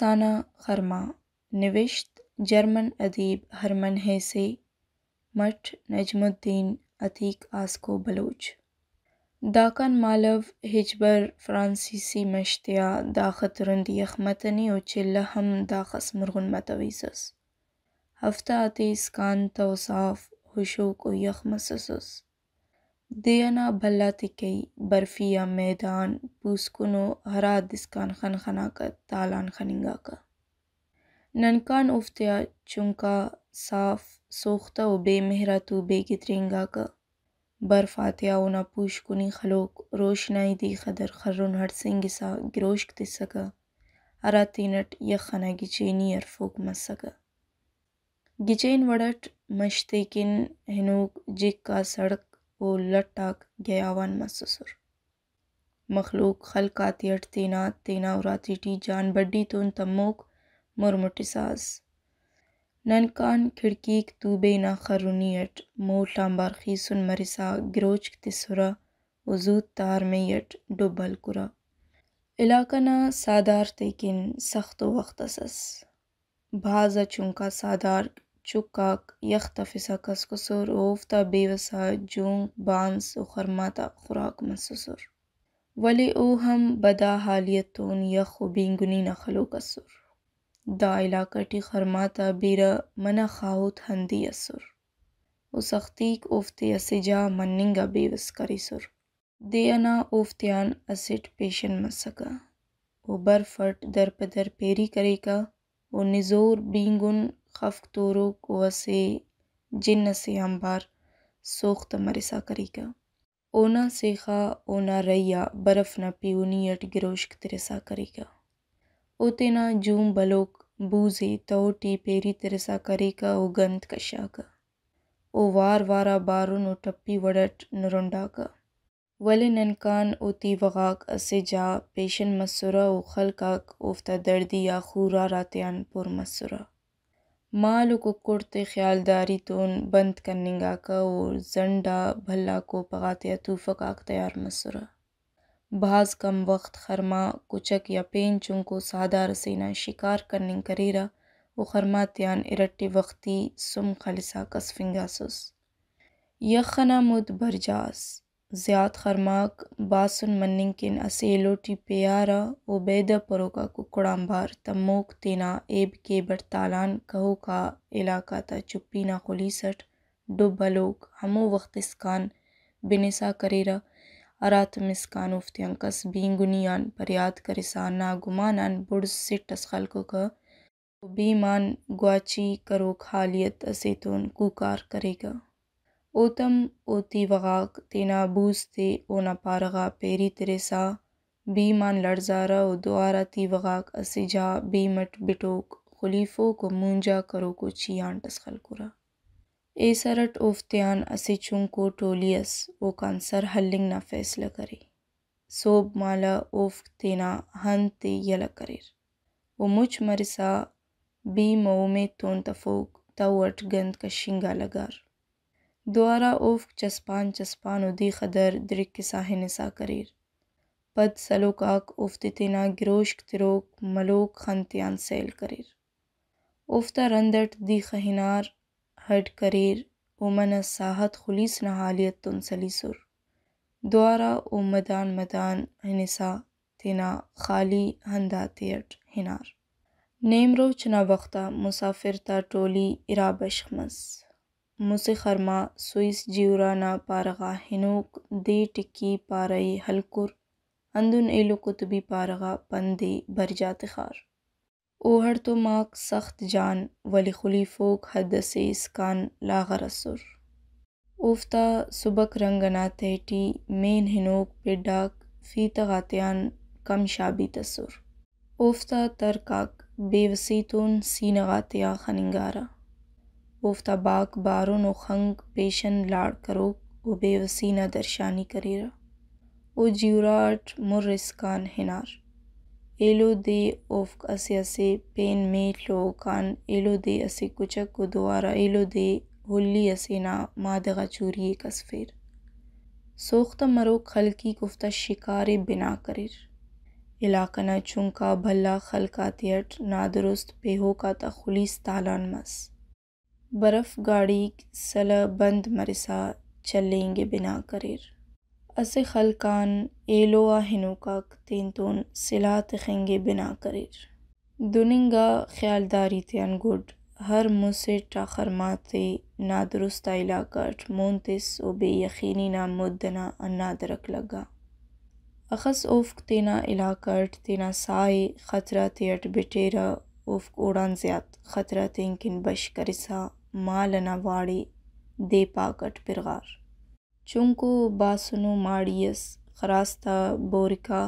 अफसाना खरमा निविश्त जर्मन अदीब Hermann Hesse मठ नजमुद्दीन अतीक आस्को बलोच दाकन मालव हिजबर फ्रांसीसी मशतिया दाखत रंदी अखमतनी चिल्ल हम दाखस मुरगुन मतवीसस हफ्ता अतीस कान तोसाफ हुशोक को यखमससस भला बर्फ़िया मैदान ديانا हरा برفيا खन بوسكنو का तालान تالان का ननकान افتيا चुमका साफ सोख्ता उबे मेहरा तूबे की तिरंगा का बर्फ आतिया उना पूश खलोक रोशनाई दी खदर खर्रुन हर हट सिंगिसा ग्रोश्क तिसका अरा तीनट यखना गिचेनी अर फोक मसका गिचेन वड़ट मश्ते किन हिनोक जिक का सड़क वो गया गयावान मसूसर मखलूक खलकाती अट तेना तेना उरातीटी जान बड्डी तुन तमोक मुरमुटिसाज ननकान खिड़की तूबे ना खरुनी अट मोर खी सुन मरिसा गिरोच तिसुरा वजूद तार में यट डुबल कुरा इलाका ना सादार तेकिन सख्त वक्त असस भाजा चुंका सादार شقق يختفي كسكسر ووفتا بيوسا جونغ بانس وخرماتا خراق مسسر ولي أوهم بدا حاليتون يخو بينغنين خلوق السر دا علاقتي خرماتا بيرا منا خاوت هندي السر وسختيك أوفتي أسجا مننغا بيوس كريسر ديانا أوفتيان أسيت بيشن مسكا वो बरफट दर पदर पेरी करेगा वो निज़ोर बींगुन Qafq-to'ruv quvasi jinnisi-anvar so'xta marisakariga. Ona seha ona raiya barafna piyuniyat giroshk tirisakariga. Otena jum balok buzi taoti peri tirisakariga ugant kashaga. O var vara barun o tappi vadat nurondaga. वले ननकान ओती वगाक असेजा पेशन मसुरा ओ खलकाक ओफ्ता दर्दी या खूरा रातयान पुर मसुरा को ಮಾಲುಕು ಕೊಡ್ತೆ ಖಯಾಲ್ದಾರಿ ತೋನ್ ಬಂದ್ ಕನ್ನಿಂಗಾಕ ಓರ್ ಜಂಡ ಭಲ್ಲಾಕೋ ಪಗಾತೆಯ तूफ़क आक तैयार मसुर बाज़ कम वक्त खरमा कुचक या पेंचुम को सादा रसीना शिकार करने करेरा वो खरमा त्यान इरट्टे वक्ती सुम खलिसा कसफिंगासुस यखना मुद भरजास zyatharmag-basun-manningkin aselotipearra obeida-poroka kukkoɗambar tammooktena ebkebertalan kahoka elakata chuppina qolisat dubbalok hamo waqtiskan binisa karera arathmiskan oftiyankas biinguniyan paryat karisana gumanan bursittas khalkoka बीमान ग्वाची करोक हालियत असेतोन कुकार करेगा ஓதம் ஓதிவகாக் તેનાબૂઝ તે ઓનાપારગા પેરી તેરેસા બીમાન લડઝારા ઓદુઆરા તીવગાક અસિજા બીમટ બિટોક خلیفو کو مونجا کرو کو چیان تسخل کرا اے سرٹ اوفتیان اسی چون کو ٹولیس او کانسر حلنگ نا فیصلہ کرے سوب مالا اوف تینا ہن تے یلا کریر او مچ مرسا بی مومے تون تفوق تاوٹ گند کا شنگا لگار دوارا افق چسپان چسپان ودی خدر درک ساحن ساکریر پد سلوکاک افتتینا گروشک تروک ملوک خنتیان سیل کریر افتا رندٹ دی خہینار ہڈ کریر اومن ساحت خلیس نحالیت تنسلی سر دوارا او مدان مدان ہنسا تینا خالی ہندا تیٹ ہنار نیمروچ نہ وقتا مسافر تا ٹولی ارابش خمس ಮುಸಿಕರ್ಮ ಸುಯಿಸ್ ಜೀವ್ರಾನ ಪಾರಗ ಹಿನೋಕ್ ದೇ ಟಿಕ್ಕಿ ಪಾರಯಿ ಹಲ್ಕುರ್ ಹಂದುನ್ ಏಲು ಕುತುಬಿ ಪಾರಗ ಪಂದೆ ಬರ್ಜಾ ತಿಖಾರ್ اوہڑ تو ماک سخت جان ولی خلیفوک حد سے اسکان لاغر اسر اوفتا سبک رنگنا تہٹی مین ہنوک پیڈاک فی تغاتیان کم شابی تسر اوفتا ترکاک بیوسیتون سینغاتیا خننگارا گفتباک بارون बारो خنگ پیشن पेशन लाड़ करो به وسینه ना दर्शानी करेरा ओ مر اسکان हिनार एलो दे ओफ असे असे पेन में लोकान एलो दे असे कुचक को दोबारा एलो दे होली असे ना मादगा चूरी कसफेर सोख्त मरो खल की कुफ्ता शिकारे बिना करेर इलाका ना चुंका भल्ला खल का तेट नादुरुस्त पेहो का तखुलिस तालान मस बर्फ़ गाड़ी बर्फ़गाड़ी बंद मरसा चलेंगे बिना करेर असे खलकान एलोआ हिनोकाक तेंतोन सिला तखेंगे बिना करेर दुनिंगा ख्यालदारी ते अनगुड हर मुसे टाखरमाते नादरुस्ता इलाकट मोनतिस ओ बेयकीनी ना मुद्दना अन्नादरक लगा अखस उफ्क तेना इलाकट तेना साए खतरा ते अट बिटेरा उफ्क ओडान ज़्यात खतरा तेंकिन बश करिसा ಮಾಲನ ವಾಡಿ ದೇಪಾಕಟ್ ಪಿರ್ಗಾರ್ ಚುಂಕು ಬಾಸುನು ಮಾಡಿಯಸ್ ಖರಾಸ್ತ ಬೋರಿಕಾ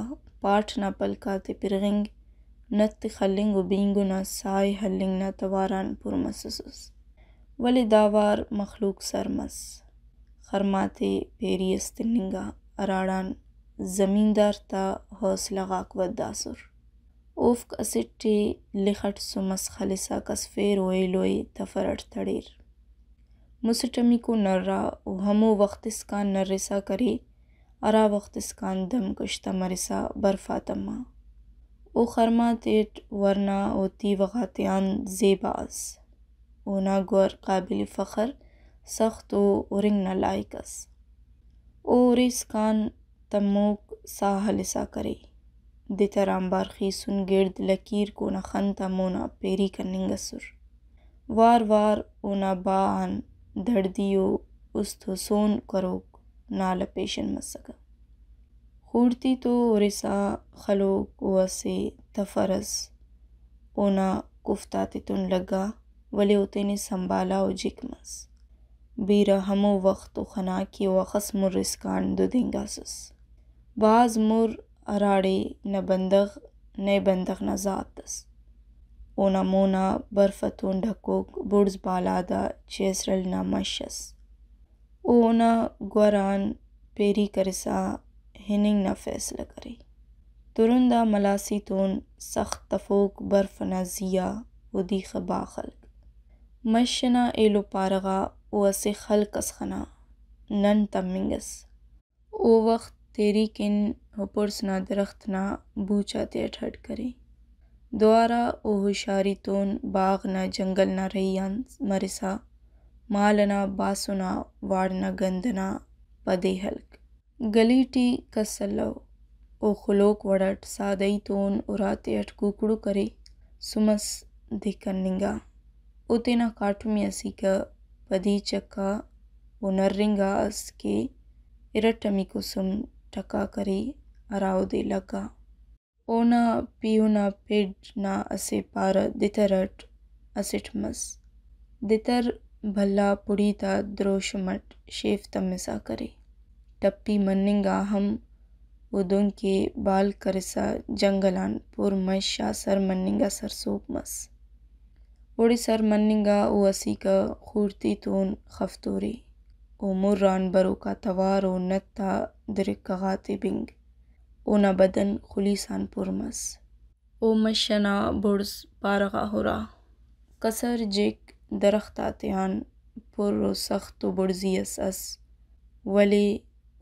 ಪಾಟ್ನ ಪಲ್ಕಾತೆ ಪಿರ್ಗಿಂಗ್ ನತ್ತಿ ಖಲ್ಲಿಂಗು ಬೀಂಗುನ ಸಾಯ್ ಹಲ್ಲಿಂಗ್ನ ತವಾರಾನ್ ಪುರ್ಮಸಸುಸ್ ولی داوار مخلوق سرمس خرماتے پیریس تننگا اراڑان زمیندار تا حوصلہ غاکوت داسر وفق ستي لخرسمس خلساكس فيرويلوي تفرر थड़ेर मुसटमी को नर्रा हमो वक्त इसकान नर्रिसा करे अरा वक्त इसकान दम कश्ता मरिसा बर्फा तम्मा ओ खरमा तेट वरना ओती वगात्यान जेबाज ना गौर काबिल फ़खर सख्त ओ उरिंग न लाइकस ओ रिस्कान तमोक साहलिसा करे deter'ambarxîsün girdlekîr konaxanta mona pêrîkeningesur. Var var ona bağan derdiyo usthuson karok nala peşin masaka. Hurti to risa halok vase tafaras ona kuftate tun laga ولی اوتینی سنبالا و جکمس بیره همو وقت و خناکی و خسم رسکان دو دنگاسس باز مر न न न أراڑي نبندغ نيبندغ نزاتس ونمونا برفتون دكوك بورز بالادا چيسرل نمشس ओना ग्वरान पेरी करसा हिनिंग न फैसला करे तुरुंदा मलासी तोन सख्त तफोक बर्फ नजिया उदी खबा खल्क मशना एलो पारगा ओसे खल्कस खना नन तमिंगस ओ वक्त तेरी किन तेरीकिन दरख्त ना बूचा ते ठट करे द्वारा ओ होशारी तोन बाग ना जंगल ना मरसा मरिसा ना बासुना वाड़ ना गंद ना पदे हल्क गली टी कसलो ओ खलोक वड़ट सादई तोन उराते अठ कुकड़ू करे सुमस दिकनिंगा उतेना असी का पदी चक्का अस के इरटमी कुसुम टका करी अराव दे लगा ओना पीऊना पेड ना असे पार दितरट मस दितर भला भल्ला पुड़ीता मट शेफ तमिसा करे टप्पी मनिंगा हम उदुन के बाल करसा जंगलान पुर मशा सर मनिंगा सरसोप मस उड़ी सर मनिंगा ओ असी का खूरती तोन खफ्तोरी ओ मुर्रान बरो का तवारो ओ नत्ता direkt-katibing una beden kulisan purmaz. Omaşana burs parga hura. Kasar jek درختاتیان پر و سخت و برزی اساس ولی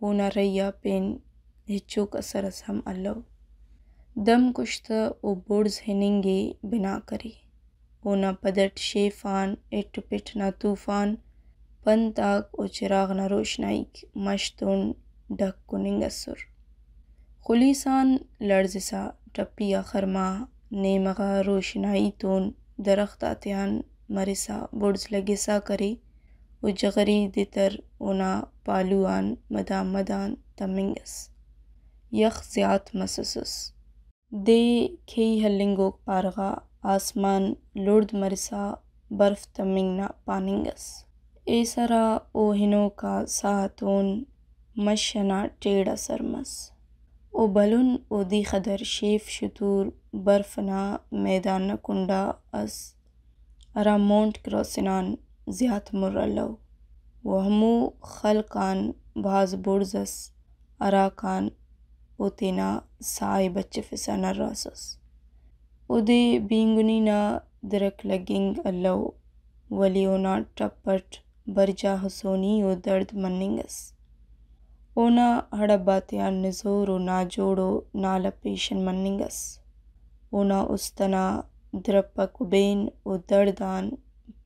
اونا ریا پین هچو کسر اس هم اللو دم کشت او برز هننگی بنا کری اونا پدٹ شیفان اٹ پٹنا طوفان پن تاک او چراغ نہ روشنائک مشتون ඩක්කුණින් އަސްރު ޚުލީސާން ލަޅްޒިސާ ޓައްޕިޔާ ކަރުމާ ނޭމަގަ ރޫޝިނާއީތޫން ދަރަޚްތާތެހަން މަރިސާ ބޮޑުޒުލަގެސާކަރީ އުއްޖަކަރީ ދިތަރު އުނާ ޕާލުވާން މަދާން މަދާން ތައްމިން ގަސް ޔަޚް ޒިޔާތް މަސަސުސް ދޭ ކެއީ ހައްލިންގޯކް ޕާރަގައި އާސްމާން ލުޅުދު މަރިސާ ބަރުފް ތައްމިންނާ პާނިން ގަސް އޭސަރާ އޯހިނޯކާ ސާހަތޫން مشنا टेढ़ा सरमस ओ ओबलुन ओदी खदर शेफ शुतूर बर्फना मैदान कुंडा अस अरामोंट क्रोसिनान ज़्यात मुरलो वहमू खल खलकान भाज बुर्जस अराकान उतना साय बच फिसाना रसस उदे बींगुनी ना दरक लगिंग अल्लो ना टपट बरजा हसोनी ओ दर्द मनिंगस ಓಣ ಹಡಬಾತ್ಯಾನ್ ಝೋರೋನಾ ಜೋಡೋ ನಾಲಪೇಶನ್ ಮನ್ನಿಂಗಸ್ ಓಣ ಉಸ್ತನ ದ್ರಪ್ಪ ಕುಬೇನ್ ಉದ್ದಡ್ದಾನ್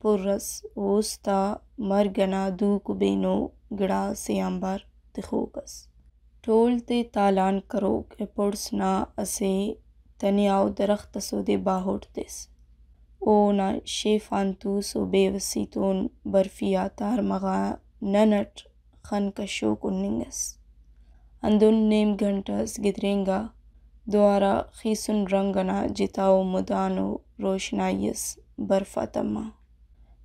ಪುರ್ರಸ್ ಓಸ್ತಾ ಮರ್ಗನ ದೂ ಕುಬೇನೋ ಗಿಡ ಸಿಯಾಂಬಾರ್ ತಿಹೋಗಸ್ ټول تے تالان کروک اپورسنا اسے تنیاو درخت سودے باہوٹ دس او نا شیفانتو سو بے وسیتون برفیا تار مغا ننٹ Xankasho Kuningas. Andun name Gantas Gidrenga, Dwara Khisun Rangana Jitao Mudano Roshnayas Barfatama.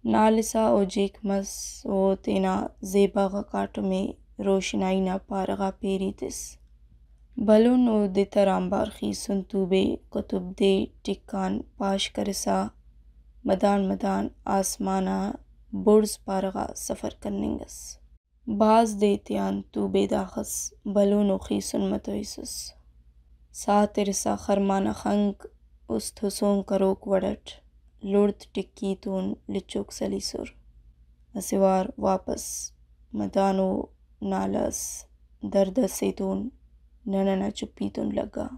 Nalisa Ojekmas O Tena Zebaga Katume Roshnaina Paraga Peritis. بلون او د ترامبار خیسن توبه قطب دې ټکان پاش کرسا مدان مدان آسمانه برز پارغا سفر کرننگس Bazı dahas balonu khisun matoisus. Satirsa kharmana khang usthusong karok vadat. Lurt tikkitun lichok salisur. Asivar vapas. Matano nalas. Darda setun. Nanana chupitun laga.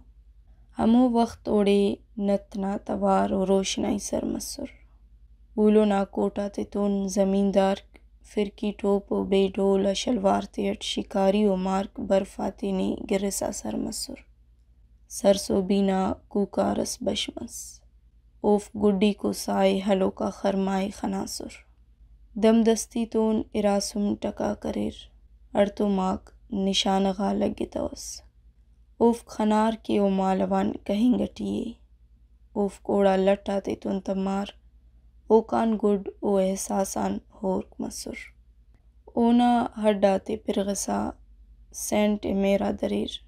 همو وخت اوڑے نتنا توار و روشنائی سر مسر بولو نا کوٹا تتون زمیندار टोप फ़िरकीटों पोबेडोल तेट शिकारी मार्क बर्फ ओमार्क बर्फ़ातिनी गिरसा सरसो बीना कुकारस बशमस ओफ गुड्डी को साय हलो का खरमाए खनासुर दमदस्ती तो इरासुम टका करेर अड़तो माक निशान गा तोस ओफ खनार के ओ मालवान कहीं गटिए ओफ कोड़ा लट आते तुन तमार ओ कान गुड ओ एहसासान هورك مصر أونا هرداتي برغسا मेरा إميرا उफ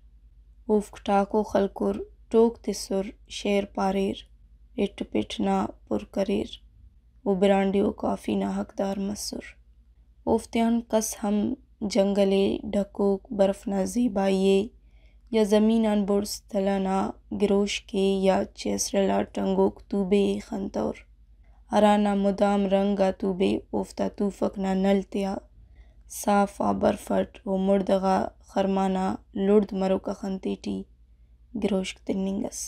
وفكتاكو खलकुर टोक तिसुर शेर पारेर इट पिठ ना पुरकरेर वो बिरांडियो काफ़ी ना हकदार मसुर ओफ्त्यान कस हम जंगले ढकोक बर्फ़ ना जीबाइए या ज़मीन अनबुर्स तला ना गिरोश के या चेसरला टंगोक तूबे खंतौर अराना मुदाम रंगा तू बेओफ्ता तू फ़कना साफ साफ़ा बरफट व मुर्दगा खरमाना लुर्द मरो का खनतीटी गिरोश्क तिनिंगस